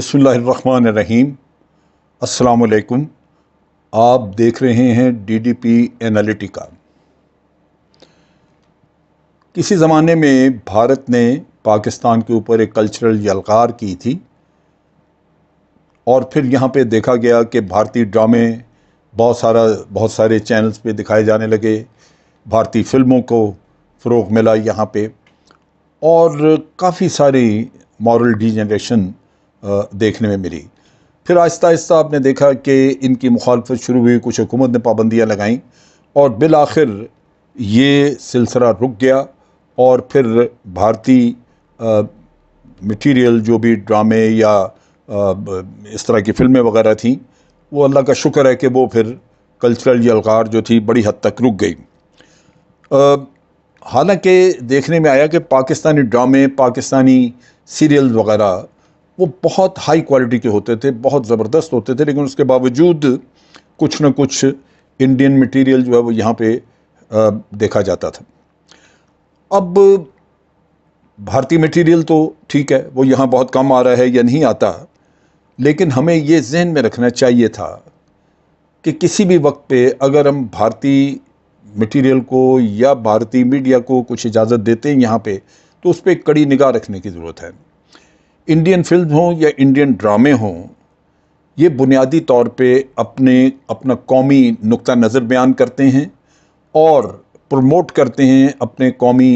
बसमीम अलकुम आप देख रहे हैं डीडीपी एनालिटिका किसी ज़माने में भारत ने पाकिस्तान के ऊपर एक कल्चरल यलगार की थी और फिर यहाँ पे देखा गया कि भारतीय ड्रामे बहुत सारा बहुत सारे चैनल्स पे दिखाए जाने लगे भारतीय फ़िल्मों को फ़रोग मिला यहाँ पे और काफ़ी सारी मॉरल डिजनरेशन देखने में मिली फिर आहिस्ता आहिस्ता आपने देखा कि इनकी मुखालफत शुरू हुई कुछ हुकूमत ने पाबंदियाँ लगाईं और बिल आखिर ये सिलसिला रुक गया और फिर भारतीय मटेरियल जो भी ड्रामे या आ, इस तरह की फ़िल्में वगैरह थीं वो अल्लाह का शुक्र है कि वो फिर कल्चरल यलगार जो थी बड़ी हद तक रुक गई हालांकि देखने में आया कि पाकिस्तानी ड्रामे पाकिस्तानी सीरियल वगैरह वो बहुत हाई क्वालिटी के होते थे बहुत ज़बरदस्त होते थे लेकिन उसके बावजूद कुछ ना कुछ इंडियन मटेरियल जो है वो यहाँ पे देखा जाता था अब भारतीय मटेरियल तो ठीक है वो यहाँ बहुत कम आ रहा है या नहीं आता लेकिन हमें ये जहन में रखना चाहिए था कि किसी भी वक्त पे अगर हम भारतीय मटेरियल को या भारतीय मीडिया को कुछ इजाज़त देते हैं यहाँ पे तो उस पर कड़ी निगाह रखने की ज़रूरत है इंडियन फिल्म हों या इंडियन ड्रामे हों ये बुनियादी तौर पे अपने अपना कौमी नुक़ नज़र बयान करते हैं और प्रमोट करते हैं अपने कौमी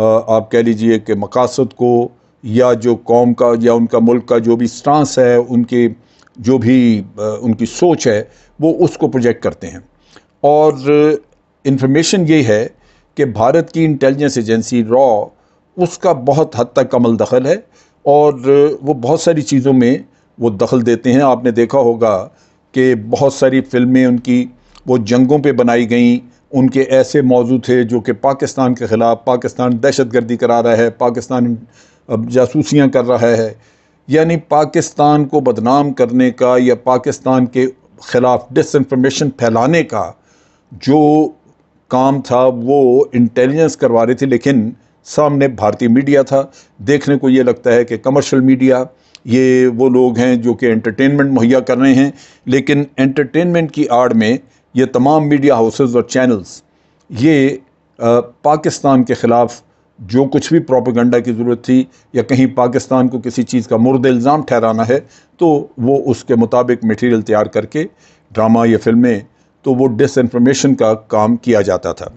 आप कह लीजिए कि मकासद को या जो कौम का या उनका मुल्क का जो भी स्टांस है उनके जो भी उनकी सोच है वो उसको प्रोजेक्ट करते हैं और इन्फॉर्मेशन ये है कि भारत की इंटेलिजेंस एजेंसी रॉ उसका बहुत हद तक अमल दखल है और वो बहुत सारी चीज़ों में वो दखल देते हैं आपने देखा होगा कि बहुत सारी फ़िल्में उनकी वो जंगों पे बनाई गई उनके ऐसे मौजू थे जो कि पाकिस्तान के ख़िलाफ़ पाकिस्तान दहशत गर्दी करा रहा है पाकिस्तान अब जासूसियाँ कर रहा है यानी पाकिस्तान को बदनाम करने का या पाकिस्तान के ख़िलाफ़ डिसइंफॉर्मेशन फैलाने का जो काम था वो इंटेलिजेंस करवा रहे थे लेकिन सामने भारतीय मीडिया था देखने को ये लगता है कि कमर्शियल मीडिया ये वो लोग हैं जो कि एंटरटेनमेंट मुहैया कर रहे हैं लेकिन एंटरटेनमेंट की आड़ में ये तमाम मीडिया हाउसेज और चैनल्स ये पाकिस्तान के ख़िलाफ़ जो कुछ भी प्रोपेगंडा की ज़रूरत थी या कहीं पाकिस्तान को किसी चीज़ का मुर्द इल्ज़ाम ठहराना है तो वो उसके मुताबिक मटेरियल तैयार करके ड्रामा या फिल्में तो वो डिसइंफॉर्मेशन का काम किया जाता था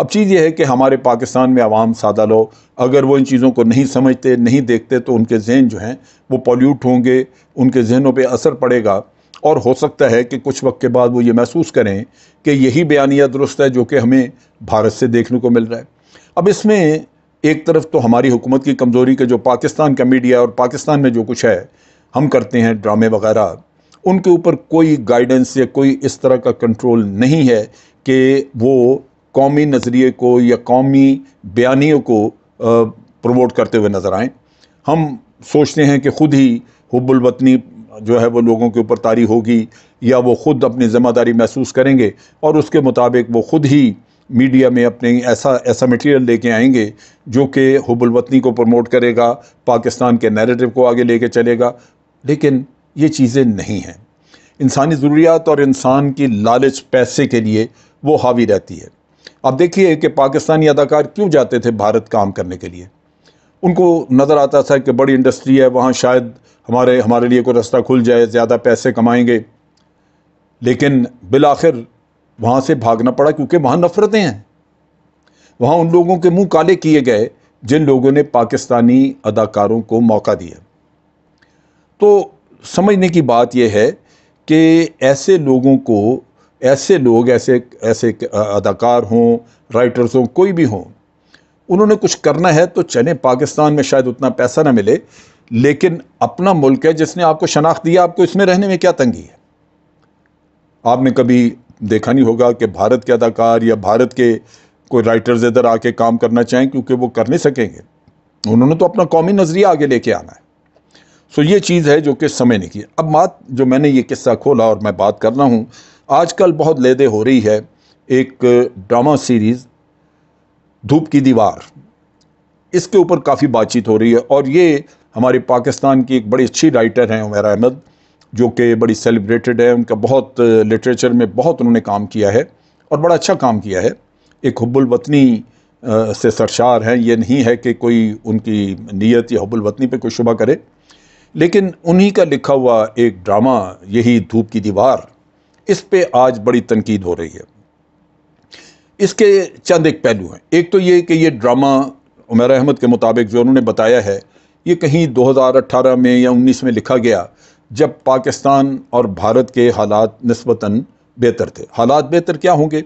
अब चीज़ यह है कि हमारे पाकिस्तान में आवाम सादा लोग अगर वो इन चीज़ों को नहीं समझते नहीं देखते तो उनके जहन जो हैं वो पॉल्यूट होंगे उनके जहनों पर असर पड़ेगा और हो सकता है कि कुछ वक्त के बाद वो ये महसूस करें कि यही बयानिया दुरुस्त है जो कि हमें भारत से देखने को मिल रहा है अब इसमें एक तरफ तो हमारी हुकूमत की कमज़ोरी के जो पाकिस्तान का मीडिया और पाकिस्तान में जो कुछ है हम करते हैं ड्रामे वगैरह उनके ऊपर कोई गाइडेंस या कोई इस तरह का कंट्रोल नहीं है कि वो कौमी नज़रिए को या कौमी बयानियों को प्रमोट करते हुए नज़र आएँ हम सोचते हैं कि खुद ही हुबुलवतनी जो है वो लोगों के ऊपर तारी होगी या वो खुद अपनी ज़िम्मेदारी महसूस करेंगे और उसके मुताबिक वो खुद ही मीडिया में अपने ऐसा ऐसा मटेरियल लेके आएंगे जो कि हुबुलवतनी को प्रमोट करेगा पाकिस्तान के नैरेटिव को आगे लेके चलेगा लेकिन ये चीज़ें नहीं हैं इंसानी ज़रूरियात और इंसान की लालच पैसे के लिए वो हावी रहती है आप देखिए कि पाकिस्तानी अदाकार क्यों जाते थे भारत काम करने के लिए उनको नज़र आता था कि बड़ी इंडस्ट्री है वहाँ शायद हमारे हमारे लिए कोई रास्ता खुल जाए ज़्यादा पैसे कमाएंगे लेकिन बिल आखिर वहाँ से भागना पड़ा क्योंकि वहाँ नफ़रतें हैं वहाँ उन लोगों के मुंह काले किए गए जिन लोगों ने पाकिस्तानी अदाकारों को मौका दिया तो समझने की बात यह है कि ऐसे लोगों को ऐसे लोग ऐसे ऐसे अदाकार हों राइटर्स हों कोई भी हों उन्होंने कुछ करना है तो चले पाकिस्तान में शायद उतना पैसा ना मिले लेकिन अपना मुल्क है जिसने आपको शनाख्त दिया आपको इसमें रहने में क्या तंगी है आपने कभी देखा नहीं होगा कि भारत के अदाकार या भारत के कोई राइटर्स इधर आके काम करना चाहें क्योंकि वो कर नहीं सकेंगे उन्होंने तो अपना कौमी नज़रिया आगे लेके आना है सो ये चीज़ है जो कि समय ने की अब बात जो मैंने ये किस्सा खोला और मैं बात कर रहा हूँ आजकल बहुत लेदे हो रही है एक ड्रामा सीरीज़ धूप की दीवार इसके ऊपर काफ़ी बातचीत हो रही है और ये हमारे पाकिस्तान की एक बड़ी अच्छी राइटर हैं उमेर अहमद जो कि बड़ी सेलिब्रेटेड है उनका बहुत लिटरेचर में बहुत उन्होंने काम किया है और बड़ा अच्छा काम किया है एक हब्बुल वतनी से सरशार हैं ये नहीं है कि कोई उनकी नीयत या हब्बुल वतनी पर कोई शुभ करे लेकिन उन्हीं का लिखा हुआ एक ड्रामा यही धूप की दीवार इस पे आज बड़ी तनकीद हो रही है इसके चंद एक पहलू हैं एक तो ये कि ये ड्रामा उमर अहमद के मुताबिक जो उन्होंने बताया है ये कहीं 2018 में या 19 में लिखा गया जब पाकिस्तान और भारत के हालात नस्बता बेहतर थे हालात बेहतर क्या होंगे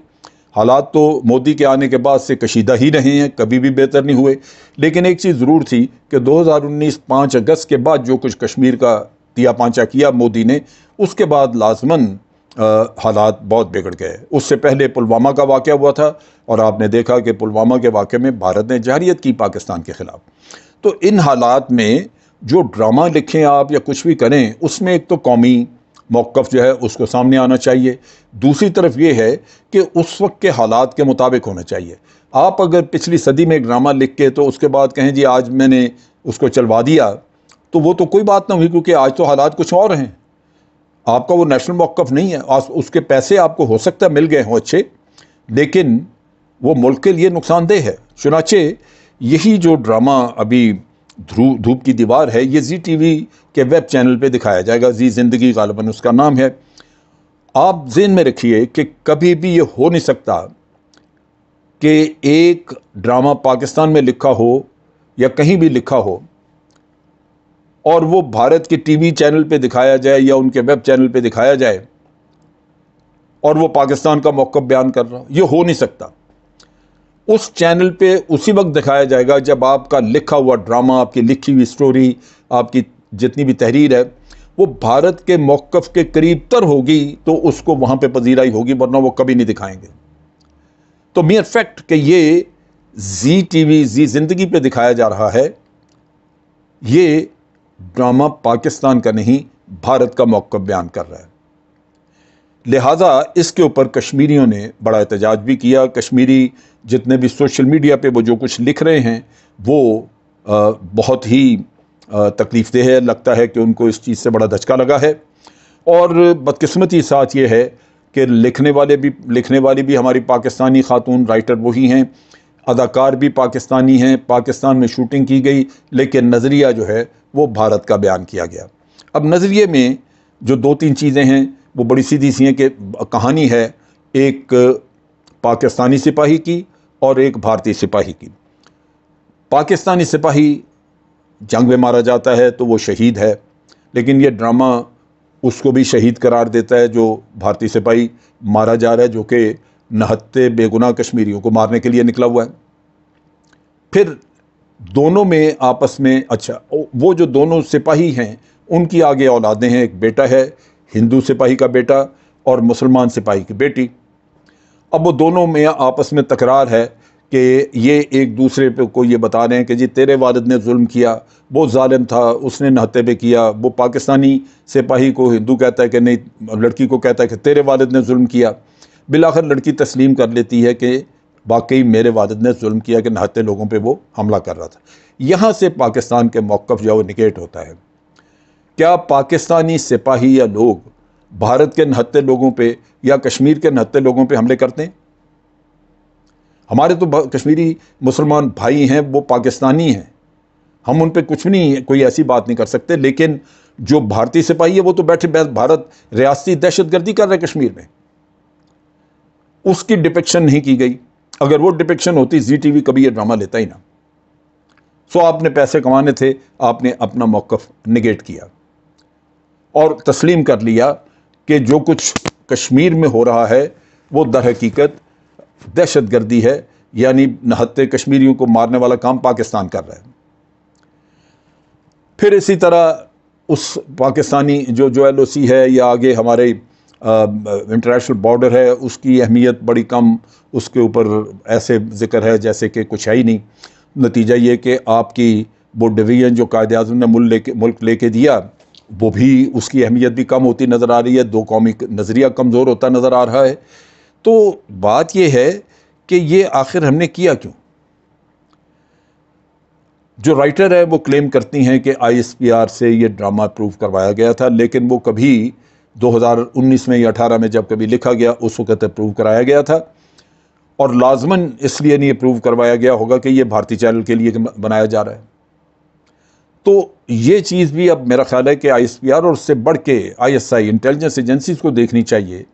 हालात तो मोदी के आने के बाद से कशीदा ही रहे हैं कभी भी बेहतर नहीं हुए लेकिन एक चीज़ ज़रूर थी कि 2019 5 अगस्त के बाद जो कुछ कश्मीर का दिया पाँचा किया मोदी ने उसके बाद लाजमन हालात बहुत बिगड़ गए उससे पहले पुलवामा का वाक़ हुआ था और आपने देखा कि पुलवामा के वाक़े में भारत ने जहरीत की पाकिस्तान के ख़िलाफ़ तो इन हालात में जो ड्रामा लिखें आप या कुछ भी करें उसमें एक तो कौमी मौक़ जो है उसको सामने आना चाहिए दूसरी तरफ ये है कि उस वक्त के हालात के मुताबिक होना चाहिए आप अगर पिछली सदी में एक ड्रामा लिख के तो उसके बाद कहें जी आज मैंने उसको चलवा दिया तो वो तो कोई बात ना हुई क्योंकि आज तो हालात कुछ और हैं आपका वो नेशनल मौक़ नहीं है आज उसके पैसे आपको हो सकता है मिल गए हों अच्छे लेकिन वो मुल्क के लिए नुकसानदेह है चुनाचे यही जो ड्रामा अभी धूप की दीवार है ये G V K web channel पर दिखाया जाएगा जी ज़िंदगी गालबन उसका नाम है आप जेन में रखिए कि कभी भी ये हो नहीं सकता कि एक ड्रामा पाकिस्तान में लिखा हो या कहीं भी लिखा हो और वो भारत के टीवी चैनल पे दिखाया जाए या उनके वेब चैनल पे दिखाया जाए और वो पाकिस्तान का मौक़ बयान कर रहा हो ये हो नहीं सकता उस चैनल पे उसी वक्त दिखाया जाएगा जब आपका लिखा हुआ ड्रामा आपकी लिखी हुई स्टोरी आपकी जितनी भी तहरीर है वो भारत के मौक़ के करीब तर होगी तो उसको वहाँ पे पजीराई होगी वरना वो कभी नहीं दिखाएंगे तो मेयर फैक्ट कि ये जी टीवी जी ज़िंदगी पे दिखाया जा रहा है ये ड्रामा पाकिस्तान का नहीं भारत का मौक़ बयान कर रहा है लिहाजा इसके ऊपर कश्मीरियों ने बड़ा एहतजाज भी किया कश्मीरी जितने भी सोशल मीडिया पे वो जो कुछ लिख रहे हैं वो आ, बहुत ही तकलीफ़ देह है लगता है कि उनको इस चीज़ से बड़ा धचका लगा है और बदकस्मती साथ ये है कि लिखने वाले भी लिखने वाली भी हमारी पाकिस्तानी खातून राइटर वही हैं अदाकार भी पाकिस्तानी हैं पाकिस्तान में शूटिंग की गई लेकिन नज़रिया जो है वो भारत का बयान किया गया अब नज़रिए में जो दो तीन चीज़ें हैं वो बड़ी सीधी सी है कि कहानी है एक पाकिस्तानी सिपाही की और एक भारतीय सिपाही की पाकिस्तानी सिपाही जंग में मारा जाता है तो वो शहीद है लेकिन ये ड्रामा उसको भी शहीद करार देता है जो भारतीय सिपाही मारा जा रहा है जो कि नहत्ते बेगुनाह कश्मीरियों को मारने के लिए निकला हुआ है फिर दोनों में आपस में अच्छा वो जो दोनों सिपाही हैं उनकी आगे औलादें हैं एक बेटा है हिंदू सिपाही का बेटा और मुसलमान सिपाही की बेटी अब वो दोनों में आपस में तकरार है कि ये एक दूसरे पे को ये बता रहे हैं कि जी तेरे वालद ने जुल्म किया वो ालिम था उसने नहाते पे किया वो पाकिस्तानी सिपाही को हिंदू कहता है कि नहीं लड़की को कहता है कि तेरे वालद ने जुल्म किया बिलाखिर लड़की तस्लीम कर लेती है कि वाकई मेरे वालद ने जुल्म किया कि नहाते लोगों पे वो हमला कर रहा था यहाँ से पाकिस्तान के मौक़ जो है वो निगेट होता है क्या पाकिस्तानी सिपाही या लोग भारत के नहत्ते लोगों पे या कश्मीर के नहत्ते लोगों पे हमले करते हैं हमारे तो कश्मीरी मुसलमान भाई हैं वो पाकिस्तानी हैं हम उन पर कुछ भी नहीं कोई ऐसी बात नहीं कर सकते लेकिन जो भारतीय सिपाही है वो तो बैठे बैठ भारत रियासती दहशतगर्दी कर रहे हैं कश्मीर में उसकी डिपेक्शन नहीं की गई अगर वो डिपेक्शन होती जी टी वी कभी ये ड्रामा लेता ही ना सो आपने पैसे कमाने थे आपने अपना मौक़ निगेट किया और तस्लीम कर लिया कि जो कुछ कश्मीर में हो रहा है वो दरहकीकत दहशत गर्दी है यानी नहत्ते कश्मीरियों को मारने वाला काम पाकिस्तान कर रहा है फिर इसी तरह उस पाकिस्तानी जो जो एल ओ सी है या आगे हमारे इंटरनेशनल बॉर्डर है उसकी अहमियत बड़ी कम उसके ऊपर ऐसे जिक्र है जैसे कि कुछ है ही नहीं नतीजा ये कि आपकी वो डिवीज़न जो कायद अजम ने मुल्क लेके मुल्क लेके दिया वो भी उसकी अहमियत भी कम होती नज़र आ रही है दो कौमी नज़रिया कमज़ोर होता नज़र आ रहा है तो बात यह है कि ये आखिर हमने किया क्यों जो राइटर है वो क्लेम करती हैं कि आईएसपीआर से ये ड्रामा प्रूव करवाया गया था लेकिन वो कभी 2019 में या 18 में जब कभी लिखा गया उस वक़्त अप्रूव कराया गया था और लाजमन इसलिए नहीं अप्रूव करवाया गया होगा कि ये भारतीय चैनल के लिए बनाया जा रहा है तो ये चीज़ भी अब मेरा ख्याल है कि आईएसपीआर और उससे बढ़ के आई इंटेलिजेंस एजेंसीज को देखनी चाहिए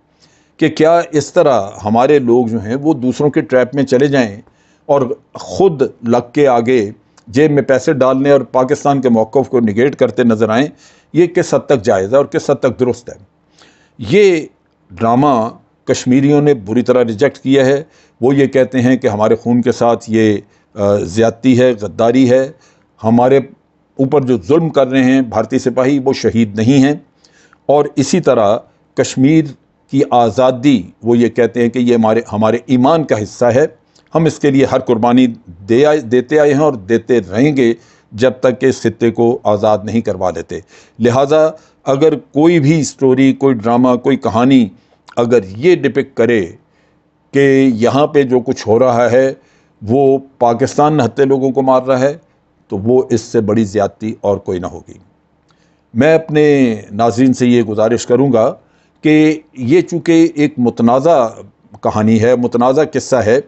कि क्या इस तरह हमारे लोग जो हैं वो दूसरों के ट्रैप में चले जाएं और ख़ुद लग के आगे जेब में पैसे डालने और पाकिस्तान के मौक़ को निगेट करते नज़र आएँ ये किस हद तक जायज़ है और किस हद तक दुरुस्त है ये ड्रामा कश्मीरियों ने बुरी तरह रिजेक्ट किया है वो ये कहते हैं कि हमारे खून के साथ ये ज़्यादती है गद्दारी है हमारे ऊपर जो जुल्म कर रहे हैं भारतीय सिपाही वो शहीद नहीं हैं और इसी तरह कश्मीर की आज़ादी वो ये कहते हैं कि ये हमारे हमारे ईमान का हिस्सा है हम इसके लिए हर कुर्बानी दे आए देते आए हैं और देते रहेंगे जब तक कि इस खत्े को आज़ाद नहीं करवा लेते लिहाजा अगर कोई भी स्टोरी कोई ड्रामा कोई कहानी अगर ये डिपिक करे कि यहाँ पे जो कुछ हो रहा है वो पाकिस्तान नहत्ते लोगों को मार रहा है तो वो इससे बड़ी ज़्यादती और कोई ना होगी मैं अपने नाजरन से ये गुजारिश करूँगा कि ये चूँकि एक मतनाज़ा कहानी है मतनाज़ा किस्सा है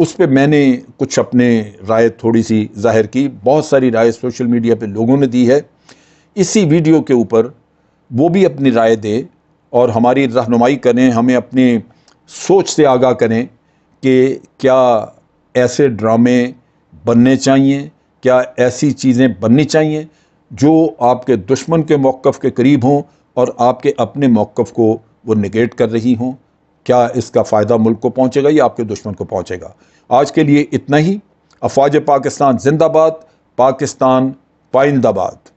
उस पर मैंने कुछ अपने राय थोड़ी सी जाहिर की बहुत सारी राय सोशल मीडिया पर लोगों ने दी है इसी वीडियो के ऊपर वो भी अपनी राय दें और हमारी रहनुमाई करें हमें अपनी सोच से आगाह करें कि क्या ऐसे ड्रामे बनने चाहिए क्या ऐसी चीज़ें बननी चाहिए जो आपके दुश्मन के मौक़ के करीब हों और आपके अपने मौक़ को वो निगेट कर रही हों क्या इसका फ़ायदा मुल्क को पहुँचेगा या आपके दुश्मन को पहुँचेगा आज के लिए इतना ही अफवाज पाकिस्तान जिंदाबाद पाकिस्तान पाइंदाबाद